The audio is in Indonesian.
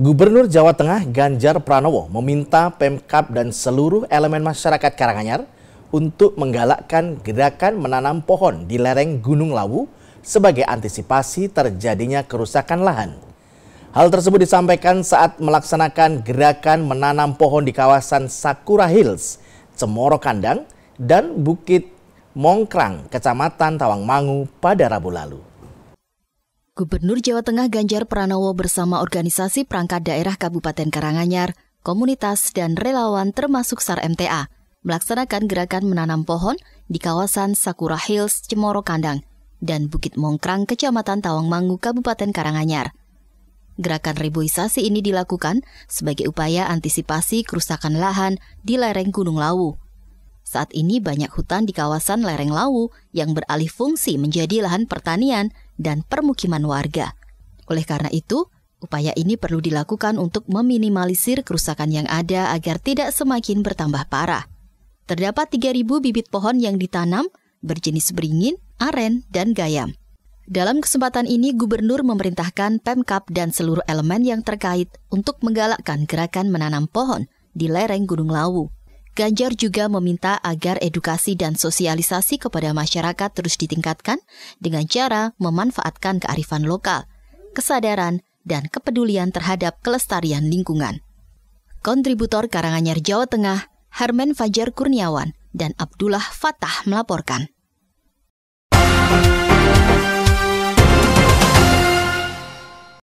Gubernur Jawa Tengah Ganjar Pranowo meminta Pemkap dan seluruh elemen masyarakat Karanganyar untuk menggalakkan gerakan menanam pohon di lereng Gunung Lawu sebagai antisipasi terjadinya kerusakan lahan. Hal tersebut disampaikan saat melaksanakan gerakan menanam pohon di kawasan Sakura Hills, Cemoro Kandang, dan Bukit Mongkrang, Kecamatan Tawangmangu pada Rabu lalu. Gubernur Jawa Tengah Ganjar Pranowo bersama organisasi perangkat daerah Kabupaten Karanganyar, komunitas, dan relawan termasuk SAR MTA melaksanakan gerakan menanam pohon di kawasan Sakura Hills, Cemoro Kandang, dan Bukit Mongkrang, Kecamatan Tawangmangu, Kabupaten Karanganyar. Gerakan reboisasi ini dilakukan sebagai upaya antisipasi kerusakan lahan di lereng Gunung Lawu saat ini banyak hutan di kawasan lereng Lawu yang beralih fungsi menjadi lahan pertanian dan permukiman warga. Oleh karena itu, upaya ini perlu dilakukan untuk meminimalisir kerusakan yang ada agar tidak semakin bertambah parah. Terdapat 3.000 bibit pohon yang ditanam berjenis beringin, aren, dan gayam. Dalam kesempatan ini, Gubernur memerintahkan Pemkap dan seluruh elemen yang terkait untuk menggalakkan gerakan menanam pohon di lereng Gunung Lawu. Ganjar juga meminta agar edukasi dan sosialisasi kepada masyarakat terus ditingkatkan dengan cara memanfaatkan kearifan lokal, kesadaran, dan kepedulian terhadap kelestarian lingkungan. Kontributor Karanganyar Jawa Tengah, Herman Fajar Kurniawan dan Abdullah Fatah melaporkan.